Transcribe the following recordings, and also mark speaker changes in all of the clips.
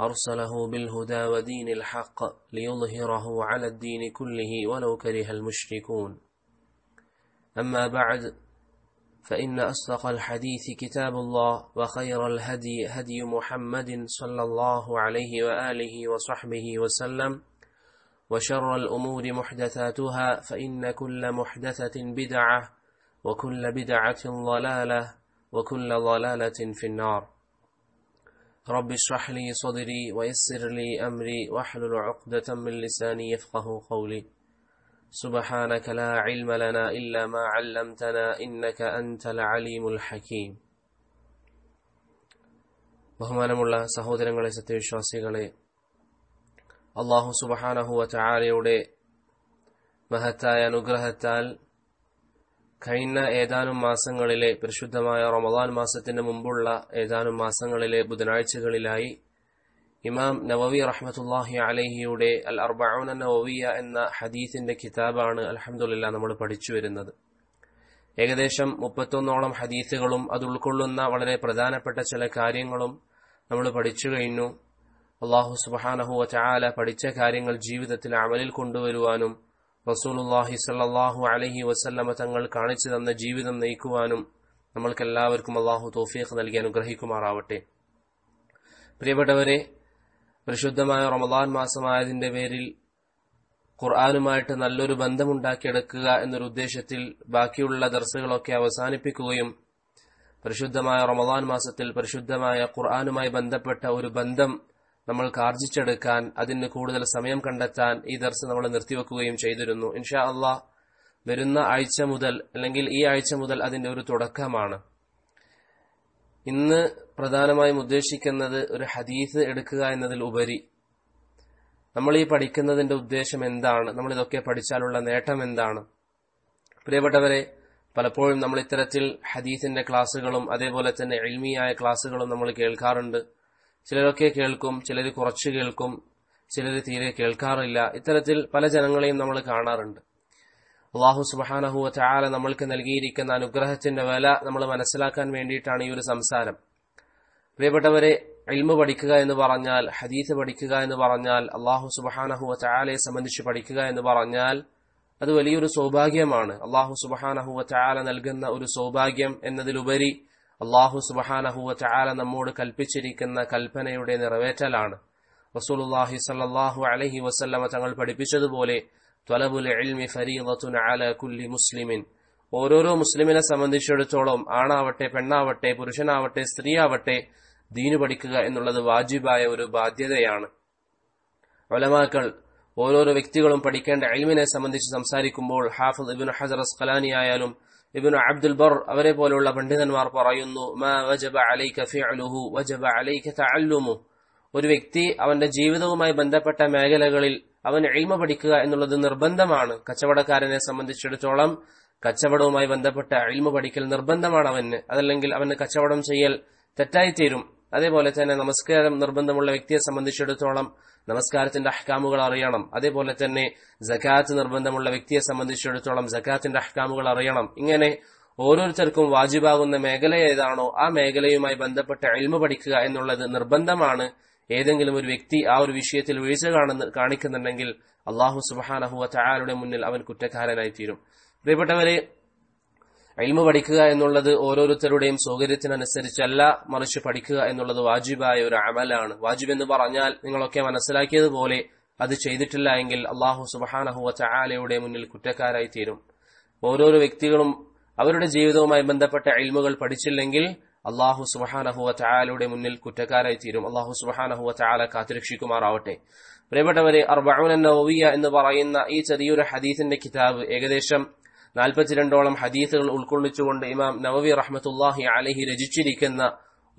Speaker 1: أرسله بالهدى ودين الحق ليظهره على الدين كله ولو كره المشركون أما بعد فإن أصدق الحديث كتاب الله وخير الهدي هدي محمد صلى الله عليه وآله وصحبه وسلم وشر الأمور محدثاتها فإن كل محدثة بدعة وكل بدعة ضلالة وكل ضلالة في النار رب اشرح لي صدري ويسر لي أمري واحلل عقدة من لساني يفقه قولي سبحانك لا علم لنا إلا ما علمتنا إنك أنت العليم الحكيم ബഹുമാനമുള്ള സഹോദരങ്ങളെ സത്യവിശ്വാസികളെ അള്ളാഹു സുബഹാനഹുവ ചാരയുടെ മഹത്തായ അനുഗ്രഹത്താൽ കഴിഞ്ഞ ഏതാനും മാസങ്ങളിലെ പരിശുദ്ധമായ റമദാൻ മാസത്തിന് മുമ്പുള്ള ഏതാനും മാസങ്ങളിലെ ബുധനാഴ്ചകളിലായി ഇമാം നവവി റഹ്മത്തുല്ലാഹി അലഹിയുടെ അൽ അർബൌന നവവിയ എന്ന ഹദീസിന്റെ കിതാബാണ് അലഹമുല്ല നമ്മൾ പഠിച്ചു വരുന്നത് ഏകദേശം മുപ്പത്തൊന്നോളം ഹദീസുകളും അത് ഉൾക്കൊള്ളുന്ന വളരെ പ്രധാനപ്പെട്ട ചില കാര്യങ്ങളും നമ്മൾ പഠിച്ചു കഴിഞ്ഞു അള്ളാഹു സുബാനഹുവ ചായാല പഠിച്ച കാര്യങ്ങൾ ജീവിതത്തിൽ അമലിൽ കൊണ്ടുവരുവാനും റസൂലുല്ലാഹി സല്ലാഹു അലഹി വസല്ലമ തങ്ങൾ കാണിച്ചു തന്ന ജീവിതം നയിക്കുവാനും നമ്മൾക്കെല്ലാവർക്കും അള്ളാഹു തോഫീഖ് നൽകി അനുഗ്രഹിക്കുമാറാവട്ടെ പ്രിയപ്പെട്ടവരെ പരിശുദ്ധമായ റമദാൻ മാസമായതിന്റെ പേരിൽ ഖുർആാനുമായിട്ട് നല്ലൊരു ബന്ധമുണ്ടാക്കിയെടുക്കുക എന്നൊരു ഉദ്ദേശത്തിൽ ബാക്കിയുള്ള ദർസുകളൊക്കെ അവസാനിപ്പിക്കുകയും പരിശുദ്ധമായ റമദാൻ മാസത്തിൽ പരിശുദ്ധമായ ഖുർആാനുമായി ബന്ധപ്പെട്ട ഒരു ബന്ധം നമ്മൾ കാർജിച്ചെടുക്കാൻ അതിന് കൂടുതൽ സമയം കണ്ടെത്താൻ ഈ ദർസ് നമ്മൾ നിർത്തിവെക്കുകയും ചെയ്തിരുന്നു ഇൻഷാ അള്ളാ വരുന്ന ആഴ്ച മുതൽ അല്ലെങ്കിൽ ഈ ആഴ്ച മുതൽ അതിന്റെ ഒരു തുടക്കമാണ് ഇന്ന് പ്രധാനമായും ഉദ്ദേശിക്കുന്നത് ഒരു ഹദീസ് എടുക്കുക എന്നതിൽ ഉപരി നമ്മൾ ഈ പഠിക്കുന്നതിന്റെ ഉദ്ദേശം എന്താണ് നമ്മൾ ഇതൊക്കെ പഠിച്ചാലുള്ള നേട്ടം എന്താണ് പ്രിയപ്പെട്ടവരെ പലപ്പോഴും നമ്മൾ ഇത്തരത്തിൽ ഹദീസിന്റെ ക്ലാസ്സുകളും അതേപോലെ തന്നെ എൽമിയായ ക്ലാസ്സുകളും നമ്മൾ കേൾക്കാറുണ്ട് ചിലരൊക്കെ കേൾക്കും ചിലർ കുറച്ച് കേൾക്കും ചിലർ തീരെ കേൾക്കാറില്ല ഇത്തരത്തിൽ പല ജനങ്ങളെയും നമ്മൾ കാണാറുണ്ട് അള്ളാഹു സുബാനഹു ചാല നമ്മൾക്ക് നൽകിയിരിക്കുന്ന അനുഗ്രഹത്തിന്റെ വില നമ്മൾ മനസ്സിലാക്കാൻ വേണ്ടിയിട്ടാണ് ഈ ഒരു സംസാരം പ്രിയപ്പെട്ടവരെ ഇൽമു പഠിക്കുക എന്ന് പറഞ്ഞാൽ ഹദീസ് പഠിക്കുക എന്ന് പറഞ്ഞാൽ അള്ളാഹു സുബഹാനഹുവ ചാലയെ സംബന്ധിച്ച് പഠിക്കുക എന്ന് പറഞ്ഞാൽ അത് വലിയൊരു സൗഭാഗ്യമാണ് അള്ളാഹു സുബഹാനഹുവ ചാല നൽകുന്ന ഒരു സൗഭാഗ്യം എന്നതിലുപരി അള്ളാഹു സുബഹാനഹുവ ചാല നമ്മോട് കൽപ്പിച്ചിരിക്കുന്ന കൽപ്പനയുടെ നിറവേറ്റലാണ് റസൂലുല്ലാഹി സല്ലാഹു അലഹി വസല്ലമ തങ്ങൾ പഠിപ്പിച്ചതുപോലെ കുല്ലി മുസ്ലിമിൻ ഓരോരോ മുസ്ലിമിനെ സംബന്ധിച്ചിടത്തോളം ആണാവട്ടെ പെണ്ണാവട്ടെ പുരുഷനാവട്ടെ സ്ത്രീയാവട്ടെ ദീനു പഠിക്കുക എന്നുള്ളത് വാജിബായ ഒരു ബാധ്യതയാണ് ഒലമാക്കൾ ഓരോരോ വ്യക്തികളും പഠിക്കേണ്ട അയിമിനെ സംബന്ധിച്ച് സംസാരിക്കുമ്പോൾ ഹാഫിദ് ഇബിൻ ഹസർ അസ്കലാനി ആയാലും ഇബിനു അബ്ദുൽ ബർ അവരെ പോലുള്ള പണ്ഡിതന്മാർ പറയുന്നു മാ വജബ അലൈക വജബ അലൈക ഒരു വ്യക്തി അവന്റെ ജീവിതവുമായി ബന്ധപ്പെട്ട മേഖലകളിൽ അവൻ എഴിമ പഠിക്കുക എന്നുള്ളത് നിർബന്ധമാണ് കച്ചവടക്കാരനെ സംബന്ധിച്ചിടത്തോളം കച്ചവടവുമായി ബന്ധപ്പെട്ട എളിമ പഠിക്കൽ നിർബന്ധമാണ് അവന് അതല്ലെങ്കിൽ അവന് കച്ചവടം ചെയ്യൽ തെറ്റായിത്തീരും അതേപോലെ തന്നെ നമസ്കാരം നിർബന്ധമുള്ള വ്യക്തിയെ സംബന്ധിച്ചിടത്തോളം നമസ്കാരത്തിന്റെ അഹ്കാമുകൾ അറിയണം അതേപോലെ തന്നെ ജക്കാത്ത് നിർബന്ധമുള്ള വ്യക്തിയെ സംബന്ധിച്ചിടത്തോളം ജക്കാത്തിന്റെ അഹ്കാമുകൾ അറിയണം ഇങ്ങനെ ഓരോരുത്തർക്കും വാജിബാകുന്ന മേഖല ഏതാണോ ആ മേഖലയുമായി ബന്ധപ്പെട്ട എൽമ പഠിക്കുക എന്നുള്ളത് നിർബന്ധമാണ് ഏതെങ്കിലും ഒരു വ്യക്തി ആ ഒരു വിഷയത്തിൽ വീഴ്ച കാണുന്ന കാണിക്കുന്നുണ്ടെങ്കിൽ അള്ളാഹു സുബാനഹുവ ചായാലുടെ മുന്നിൽ അവൻ കുറ്റക്കാരനായി തീരും പ്രിയപ്പെട്ടവരെ ഇൽമു പഠിക്കുക എന്നുള്ളത് ഓരോരുത്തരുടെയും സൗകര്യത്തിനനുസരിച്ചല്ല മറിച്ച് പഠിക്കുക എന്നുള്ളത് വാജിബായ ഒരു അമലാണ് വാജിബ് എന്ന് പറഞ്ഞാൽ നിങ്ങളൊക്കെ മനസ്സിലാക്കിയതുപോലെ അത് ചെയ്തിട്ടില്ല എങ്കിൽ അള്ളാഹു സുബാനഹുവ മുന്നിൽ കുറ്റക്കാരായി തീരും ഓരോരോ വ്യക്തികളും അവരുടെ ജീവിതവുമായി ബന്ധപ്പെട്ട ഇൽമുകൾ പഠിച്ചില്ലെങ്കിൽ അള്ളാഹു സുബഹാനഹുവ ചായാലയുടെ മുന്നിൽ കുറ്റക്കാരായി തീരും അള്ളാഹു സുബഹാനഹുവ ചായാല കാത്തുരക്ഷിക്കുമാറാവട്ടെ പ്രിയപ്പെട്ടവരെ അർബഅുൻ നവവിയ എന്ന് പറയുന്ന ഈ ചെറിയൊരു ഹദീസിന്റെ കിതാബ് ഏകദേശം നാൽപ്പത്തിരണ്ടോളം ഹദീസുകൾ ഉൾക്കൊള്ളിച്ചുകൊണ്ട് ഇമാം നവവി റഹ്മത്തുല്ലാഹി അലഹി രചിച്ചിരിക്കുന്ന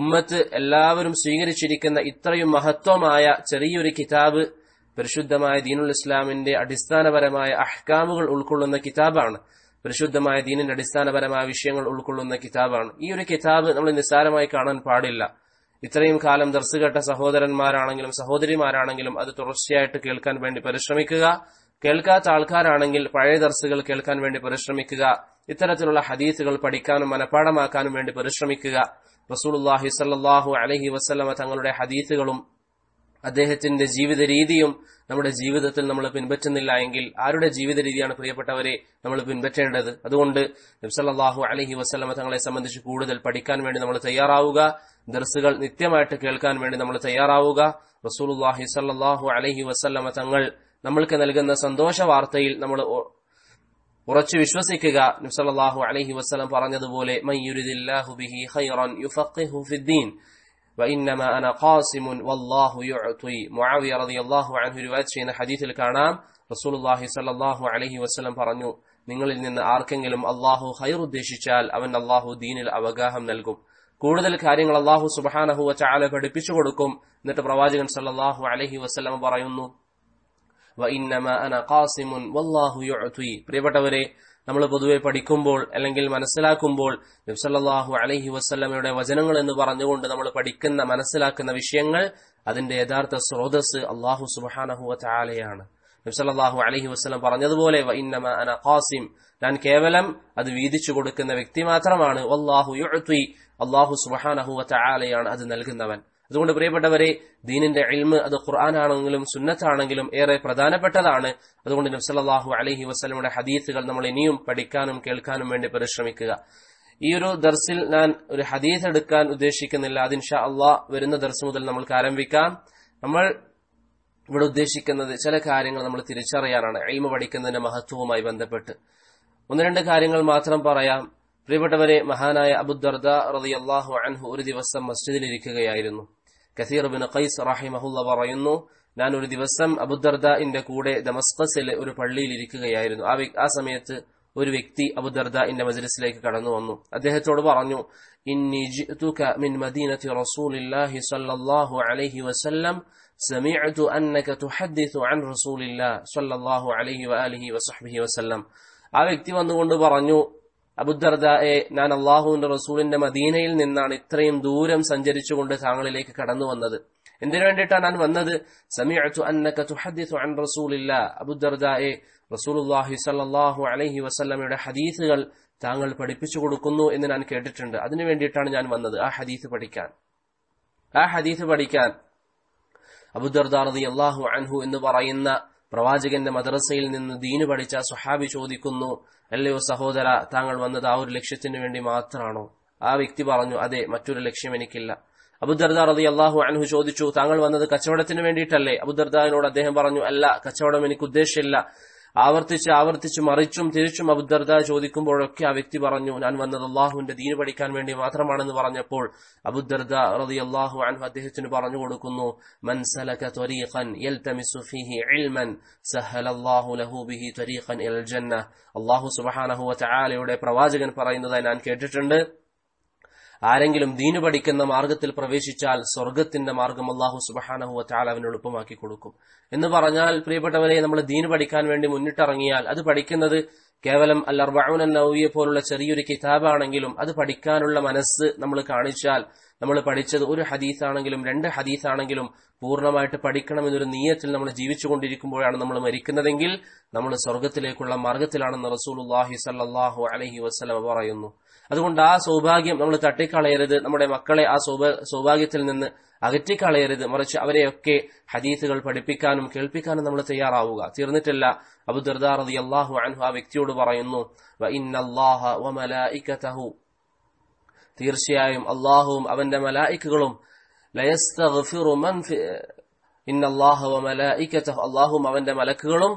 Speaker 1: ഉമ്മത്ത് എല്ലാവരും സ്വീകരിച്ചിരിക്കുന്ന ഇത്രയും മഹത്വമായ ചെറിയൊരു കിതാബ് പരിശുദ്ധമായ ദീനുൽ ഇസ്ലാമിന്റെ അടിസ്ഥാനപരമായ അഹ്കാമുകൾ ഉൾക്കൊള്ളുന്ന കിതാബാണ് പരിശുദ്ധമായ ദീനിന്റെ അടിസ്ഥാനപരമായ വിഷയങ്ങൾ ഉൾക്കൊള്ളുന്ന കിതാബാണ് ഈ ഒരു കിതാബ് നമ്മൾ നിസ്സാരമായി കാണാൻ പാടില്ല ഇത്രയും കാലം ദർസുകെട്ട സഹോദരന്മാരാണെങ്കിലും സഹോദരിമാരാണെങ്കിലും അത് തുടർച്ചയായിട്ട് കേൾക്കാൻ വേണ്ടി പരിശ്രമിക്കുക കേൾക്കാത്ത ആൾക്കാരാണെങ്കിൽ പഴയ ദർസുകൾ കേൾക്കാൻ വേണ്ടി പരിശ്രമിക്കുക ഇത്തരത്തിലുള്ള ഹദീസുകൾ പഠിക്കാനും മനഃപ്പാടമാക്കാനും വേണ്ടി പരിശ്രമിക്കുക റസൂലുല്ലാഹി സല്ലാഹു അലഹി വസ്ലമ തങ്ങളുടെ ഹദീസുകളും അദ്ദേഹത്തിന്റെ ജീവിത രീതിയും നമ്മുടെ ജീവിതത്തിൽ നമ്മൾ പിൻപറ്റുന്നില്ല എങ്കിൽ ആരുടെ ജീവിത രീതിയാണ് പ്രിയപ്പെട്ടവരെ നമ്മൾ പിൻപറ്റേണ്ടത് അതുകൊണ്ട് നബ്സല്ലാഹു അലഹി വസ്ലമ തങ്ങളെ സംബന്ധിച്ച് കൂടുതൽ പഠിക്കാൻ വേണ്ടി നമ്മൾ തയ്യാറാവുക ദർസുകൾ നിത്യമായിട്ട് കേൾക്കാൻ വേണ്ടി നമ്മൾ തയ്യാറാവുക റസൂലുല്ലാഹി സല്ലാഹു അലഹി വസ്ലമ തങ്ങൾ നമ്മൾക്ക് നൽകുന്ന സന്തോഷ വാർത്തയിൽ നമ്മൾ ഉറച്ചു വിശ്വസിക്കുക നബ്സല്ലാഹു അലഹി വസ്ലം പറഞ്ഞതുപോലെ ചെയ്യുന്ന ഹദീസിൽ കാണാം റസൂലുല്ലാഹി സല്ലാഹു അലഹി വസ്ലം പറഞ്ഞു നിങ്ങളിൽ നിന്ന് ആർക്കെങ്കിലും അള്ളാഹു ഹൈർ ഉദ്ദേശിച്ചാൽ അവൻ അള്ളാഹു ദീനിൽ അവഗാഹം നൽകും കൂടുതൽ കാര്യങ്ങൾ അള്ളാഹു സുബാനഹു വച്ചാല പഠിപ്പിച്ചു കൊടുക്കും എന്നിട്ട് പ്രവാചകൻ സല്ലാഹു അലഹി വസ്ലം പറയുന്നു വല്ലാഹു യുഅതി പ്രിയപ്പെട്ടവരെ നമ്മൾ പൊതുവെ പഠിക്കുമ്പോൾ അല്ലെങ്കിൽ മനസ്സിലാക്കുമ്പോൾ നബ്സല്ലാഹു അലഹി വസ്ലമയുടെ വചനങ്ങൾ എന്ന് പറഞ്ഞുകൊണ്ട് നമ്മൾ പഠിക്കുന്ന മനസ്സിലാക്കുന്ന വിഷയങ്ങൾ അതിന്റെ യഥാർത്ഥ സ്രോതസ് അള്ളാഹു സുബാനഹുവ ചാലയാണ് നബ്സല്ലാഹു അലഹി വസ്ലം പറഞ്ഞതുപോലെ അന ഖാസിം ഞാൻ കേവലം അത് വീതിച്ചു കൊടുക്കുന്ന വ്യക്തി മാത്രമാണ് അള്ളാഹു യുഅത്തി അള്ളാഹു സുബാനഹുവ അത് നൽകുന്നവൻ അതുകൊണ്ട് പ്രിയപ്പെട്ടവരെ ദീനിന്റെ അൽമ് അത് ഖുർആനാണെങ്കിലും സുന്നത്താണെങ്കിലും ഏറെ പ്രധാനപ്പെട്ടതാണ് അതുകൊണ്ട് നബ്സലാഹു അലഹി വസ്ലമുടെ ഹദീസുകൾ നമ്മൾ ഇനിയും പഠിക്കാനും കേൾക്കാനും വേണ്ടി പരിശ്രമിക്കുക ഈ ഒരു ദർസിൽ ഞാൻ ഒരു ഹദീസ് എടുക്കാൻ ഉദ്ദേശിക്കുന്നില്ല അതിൻഷാ അള്ളാഹ് വരുന്ന ദർസ് മുതൽ നമ്മൾക്ക് ആരംഭിക്കാം നമ്മൾ ഇവിടെ ഉദ്ദേശിക്കുന്നത് ചില കാര്യങ്ങൾ നമ്മൾ തിരിച്ചറിയാനാണ് എയിമ പഠിക്കുന്നതിന്റെ മഹത്വവുമായി ബന്ധപ്പെട്ട് ഒന്ന് രണ്ട് കാര്യങ്ങൾ മാത്രം പറയാം പ്രിയപ്പെട്ടവരെ മഹാനായ അബുദർദ റളിയല്ലാഹു അൻഹു ഒരു ദിവസം മസ്ജിദിൽ ഇരിക്കുകയായിരുന്നു കസീർ ബിൻ ഖൈസ് റഹിമഹുല്ല പറയുന്നു ഞാൻ ഒരു ദിവസം അബുദർദാന്റെ കൂടെ ദമസ്കസിലെ ഒരു പള്ളിയിൽ ഇരിക്കുകയായിരുന്നു ആ ആ സമയത്ത് ഒരു വ്യക്തി അബുദർദാന്റെ മജ്ലിസിലേക്ക് കടന്നു വന്നു അദ്ദേഹത്തോട് പറഞ്ഞു ഇന്നി മിൻ മദീനത്തി റസൂലില്ലാഹി സ്വല്ലല്ലാഹു അലൈഹി വസല്ലം سمعت അന്നക തുഹദ്ദിസു അൻ റസൂലില്ലാഹി الله അലൈഹി الله عليه وآله وصحبه ആ വ്യക്തി വന്നുകൊണ്ട് പറഞ്ഞു അബുദ്ദർദായെ ഞാൻ അള്ളാഹുവിന്റെ റസൂലിന്റെ മദീനയിൽ നിന്നാണ് ഇത്രയും ദൂരം സഞ്ചരിച്ചുകൊണ്ട് താങ്കളിലേക്ക് കടന്നു വന്നത് എന്തിനു വേണ്ടിയിട്ടാണ് ഞാൻ വന്നത് സമീഅത്തു അന്നക തുഹദ്ദിസു അൻ റസൂലില്ല അബുദ്ദർദായെ റസൂലുള്ളാഹി സല്ലല്ലാഹു അലൈഹി വസല്ലമയുടെ ഹദീസുകൾ താങ്കൾ പഠിപ്പിച്ചു കൊടുക്കുന്നു എന്ന് ഞാൻ കേട്ടിട്ടുണ്ട് അതിനു വേണ്ടിയിട്ടാണ് ഞാൻ വന്നത് ആ ഹദീസ് പഠിക്കാൻ ആ ഹദീസ് പഠിക്കാൻ അബുദ്ദർദാ റളിയല്ലാഹു അൻഹു എന്ന് പറയുന്ന പ്രവാചകന്റെ മദ്രസയിൽ നിന്ന് ദീന് പഠിച്ച സുഹാബി ചോദിക്കുന്നു അല്ലയോ സഹോദര താങ്കൾ വന്നത് ആ ഒരു ലക്ഷ്യത്തിനു വേണ്ടി മാത്രമാണോ ആ വ്യക്തി പറഞ്ഞു അതെ മറ്റൊരു ലക്ഷ്യം എനിക്കില്ല അബുദർദാർ അതി അള്ളാഹു അൻഹു ചോദിച്ചു താങ്കൾ വന്നത് കച്ചവടത്തിന് വേണ്ടിയിട്ടല്ലേ അബുദർദാറിനോട് അദ്ദേഹം പറഞ്ഞു അല്ല കച്ചവടം എനിക്ക് ഉദ്ദേശമില്ല ആവർത്തിച്ച് ആവർത്തിച്ച് മറിച്ചും തിരിച്ചും അബുദർദ ചോദിക്കുമ്പോഴൊക്കെ ആ വ്യക്തി പറഞ്ഞു ഞാൻ വന്നത് അള്ളാഹുവിന്റെ ദീന് പഠിക്കാൻ വേണ്ടി മാത്രമാണെന്ന് പറഞ്ഞപ്പോൾ അബുദർദ റതി അള്ളാഹു അൻഹു അദ്ദേഹത്തിന് പറഞ്ഞു കൊടുക്കുന്നു അള്ളാഹു സുബാനഹുവ പ്രവാചകൻ പറയുന്നതായി ഞാൻ കേട്ടിട്ടുണ്ട് ആരെങ്കിലും ദീനു പഠിക്കുന്ന മാർഗത്തിൽ പ്രവേശിച്ചാൽ സ്വർഗത്തിന്റെ മാർഗം അള്ളാഹു സുബഹാനഹു വച്ചാൽ അവന് എളുപ്പമാക്കി കൊടുക്കും എന്ന് പറഞ്ഞാൽ പ്രിയപ്പെട്ടവരെ നമ്മൾ ദീനു പഠിക്കാൻ വേണ്ടി മുന്നിട്ടിറങ്ങിയാൽ അത് പഠിക്കുന്നത് കേവലം അൽ അർബൂൻ നവവിയെ പോലുള്ള ചെറിയൊരു കിതാബാണെങ്കിലും അത് പഠിക്കാനുള്ള മനസ്സ് നമ്മൾ കാണിച്ചാൽ നമ്മൾ പഠിച്ചത് ഒരു ഹദീസാണെങ്കിലും രണ്ട് ഹദീസാണെങ്കിലും പൂർണ്ണമായിട്ട് പഠിക്കണം എന്നൊരു നീയത്തിൽ നമ്മൾ ജീവിച്ചുകൊണ്ടിരിക്കുമ്പോഴാണ് നമ്മൾ മരിക്കുന്നതെങ്കിൽ നമ്മൾ സ്വർഗത്തിലേക്കുള്ള മാർഗത്തിലാണെന്ന് റസൂലുല്ലാഹി സല്ലാഹു അലഹി വസ്ലമ പറയുന്നു അതുകൊണ്ട് ആ സൗഭാഗ്യം നമ്മൾ തട്ടിക്കളയരുത് നമ്മുടെ മക്കളെ ആ സൗഭാഗ്യത്തിൽ നിന്ന് അകറ്റിക്കളയരുത് മറിച്ച് അവരെയൊക്കെ ഹദീസുകൾ പഠിപ്പിക്കാനും കേൾപ്പിക്കാനും നമ്മൾ തയ്യാറാവുക തീർന്നിട്ടല്ല അബുദർദാർ റതി അള്ളാഹു അൻഹു ആ വ്യക്തിയോട് പറയുന്നു തീർച്ചയായും അള്ളാഹുവും അവന്റെ മലായിക്കുകളും ലയസ്തഗ്ഫിറു മൻ ഇന്നല്ലാഹു അല്ലാഹും അവന്റെ മലക്കുകളും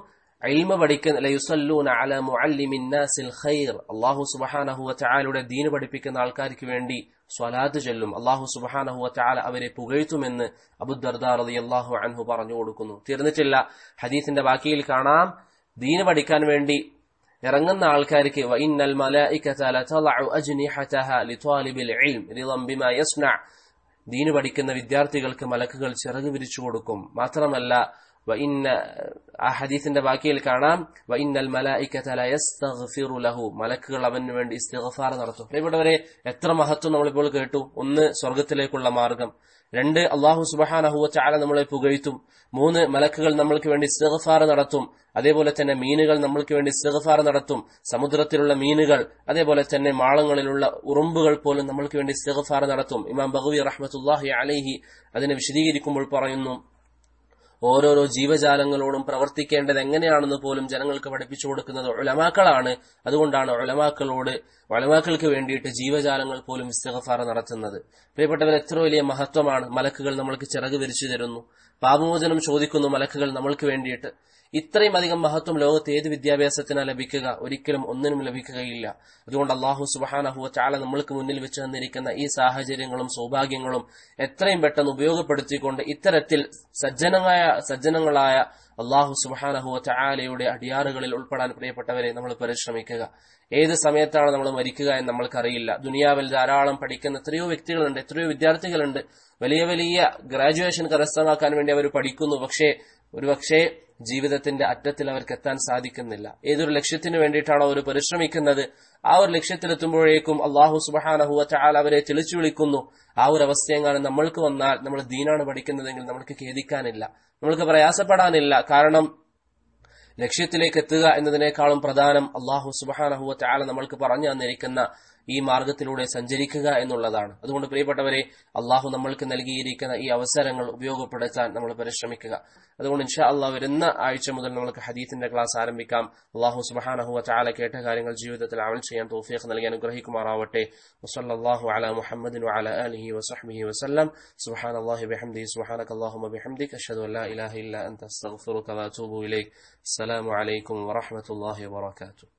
Speaker 1: ഇൽമ പഠിക്കുന്ന ലയുസല്ലൂന അല മുഅല്ലിമിന്നാസിൽ ഖൈർ അല്ലാഹു സുബ്ഹാനഹു വ തആലയുടെ ദീൻ പഠിപ്പിക്കുന്ന ആൾക്കാർക്ക് വേണ്ടി സ്വലാത്ത് ചൊല്ലും അല്ലാഹു സുബ്ഹാനഹു വ തആല അവരെ പുകഴ്ത്തുമെന്ന് അബുദർദാർ അലി അള്ളാഹു അൻഹു പറഞ്ഞു കൊടുക്കുന്നു തീർന്നിട്ടില്ല ഹദീസിന്റെ ബാക്കിയിൽ കാണാം ദീൻ പഠിക്കാൻ വേണ്ടി ഇറങ്ങുന്ന ആൾക്കാർക്ക് വ ഇന്നൽ മലായികത ലതളഉ അജ്നിഹതഹ ലിത്വാലിബിൽ ഇൽം റിളം ബിമാ യസ്നഅ ദീൻ പഠിക്കുന്ന വിദ്യാർത്ഥികൾക്ക് മലക്കുകൾ ചിറക് വിരിച്ചു കൊടുക്കും മാത്രമല്ല വ ഹദീസിന്റെ ബാക്കിയിൽ കാണാം ലഹു മലക്കുകൾ അവന് വേണ്ടി ഇസ്തിഗഫാർ നടത്തും ഇവിടെ വരെ എത്ര മഹത്വം നമ്മളിപ്പോൾ കേട്ടു ഒന്ന് സ്വർഗത്തിലേക്കുള്ള മാർഗം രണ്ട് അള്ളാഹു സുബഹാനഹുവച്ചാല നമ്മളെ പുകഴ്ത്തും മൂന്ന് മലക്കുകൾ നമ്മൾക്ക് വേണ്ടി ഇസ്തിഗഫാർ നടത്തും അതേപോലെ തന്നെ മീനുകൾ നമ്മൾക്ക് വേണ്ടി ഇസ്തിഗഫാർ നടത്തും സമുദ്രത്തിലുള്ള മീനുകൾ അതേപോലെ തന്നെ മാളങ്ങളിലുള്ള ഉറുമ്പുകൾ പോലും നമ്മൾക്ക് വേണ്ടി ഇസ്തിഗഫാർ നടത്തും ഇമാം ബഹുവി റഹ്മത്തുല്ലാഹി അലൈഹി അതിനെ വിശദീകരിക്കുമ്പോൾ പറയുന്നു ഓരോരോ ജീവജാലങ്ങളോടും പ്രവർത്തിക്കേണ്ടത് എങ്ങനെയാണെന്ന് പോലും ജനങ്ങൾക്ക് പഠിപ്പിച്ചു കൊടുക്കുന്നത് ഒലമാക്കളാണ് അതുകൊണ്ടാണ് ഒലമാക്കളോട് ഒലമാക്കൾക്ക് വേണ്ടിയിട്ട് ജീവജാലങ്ങൾ പോലും ഇസ്തഗഫാർ നടത്തുന്നത് പ്രിയപ്പെട്ടവർ എത്ര വലിയ മഹത്വമാണ് മലക്കുകൾ നമ്മൾക്ക് ചിറക് വിരിച്ചു തരുന്നു പാപമോചനം ചോദിക്കുന്നു മലക്കുകൾ നമ്മൾക്ക് വേണ്ടിയിട്ട് ഇത്രയും അധികം മഹത്വം ലോകത്ത് ഏത് വിദ്യാഭ്യാസത്തിനാ ലഭിക്കുക ഒരിക്കലും ഒന്നിനും ലഭിക്കുകയില്ല അതുകൊണ്ട് അള്ളാഹു സുബാനഹു ചാല നമ്മൾക്ക് മുന്നിൽ വെച്ച് തന്നിരിക്കുന്ന ഈ സാഹചര്യങ്ങളും സൗഭാഗ്യങ്ങളും എത്രയും പെട്ടെന്ന് ഉപയോഗപ്പെടുത്തിക്കൊണ്ട് ഇത്തരത്തിൽ സജ്ജനമായ സജ്ജനങ്ങളായ അള്ളാഹു സുബാനഹു ചായാലയുടെ അടിയാറുകളിൽ ഉൾപ്പെടാൻ പ്രിയപ്പെട്ടവരെ നമ്മൾ പരിശ്രമിക്കുക ഏത് സമയത്താണ് നമ്മൾ മരിക്കുക എന്ന് നമ്മൾക്കറിയില്ല ദുനിയാവിൽ ധാരാളം പഠിക്കുന്ന എത്രയോ വ്യക്തികളുണ്ട് എത്രയോ വിദ്യാർത്ഥികളുണ്ട് വലിയ വലിയ ഗ്രാജുവേഷൻ കരസ്ഥമാക്കാൻ വേണ്ടി അവർ പഠിക്കുന്നു പക്ഷേ ഒരു പക്ഷേ ജീവിതത്തിന്റെ അറ്റത്തിൽ അവർക്ക് എത്താൻ സാധിക്കുന്നില്ല ഏതൊരു ലക്ഷ്യത്തിന് വേണ്ടിയിട്ടാണോ അവർ പരിശ്രമിക്കുന്നത് ആ ഒരു ലക്ഷ്യത്തിലെത്തുമ്പോഴേക്കും അള്ളാഹു സുബാനഹുവറ്റാൽ അവരെ തെളിച്ചു വിളിക്കുന്നു ആ ഒരു അവസ്ഥയെങ്ങാനും നമ്മൾക്ക് വന്നാൽ നമ്മൾ ദീനാണ് പഠിക്കുന്നതെങ്കിൽ നമ്മൾക്ക് ഖേദിക്കാനില്ല നമ്മൾക്ക് പ്രയാസപ്പെടാനില്ല കാരണം ലക്ഷ്യത്തിലേക്ക് എത്തുക എന്നതിനേക്കാളും പ്രധാനം അള്ളാഹു സുബാനഹുവറ്റാൽ നമ്മൾക്ക് പറഞ്ഞു തന്നിരിക്കുന്ന ഈ മാർഗത്തിലൂടെ സഞ്ചരിക്കുക എന്നുള്ളതാണ് അതുകൊണ്ട് പ്രിയപ്പെട്ടവരെ അള്ളാഹു നമ്മൾക്ക് നൽകിയിരിക്കുന്ന ഈ അവസരങ്ങൾ ഉപയോഗപ്പെടുത്താൻ നമ്മൾ പരിശ്രമിക്കുക അതുകൊണ്ട് ഇൻഷാ അള്ളാഹ് വരുന്ന ആഴ്ച മുതൽ നമ്മൾക്ക് ഹദീത്തിന്റെ ക്ലാസ് ആരംഭിക്കാം അള്ളാഹു സുബാനഹു ചാല കേട്ട കാര്യങ്ങൾ ജീവിതത്തിൽ അവൾ ചെയ്യാൻ തോഫിയഹ് നൽകി അനുഗ്രഹിക്കുമാറാവട്ടെ വസല്ലാഹു അല മുഹമ്മദിൻ അലഹി വസ്ലം സുബാൻ അള്ളാഹി ബഹംദി അല്ലാ ഇലാഹ ഇല്ല ഇലൈക് അലൈക്കും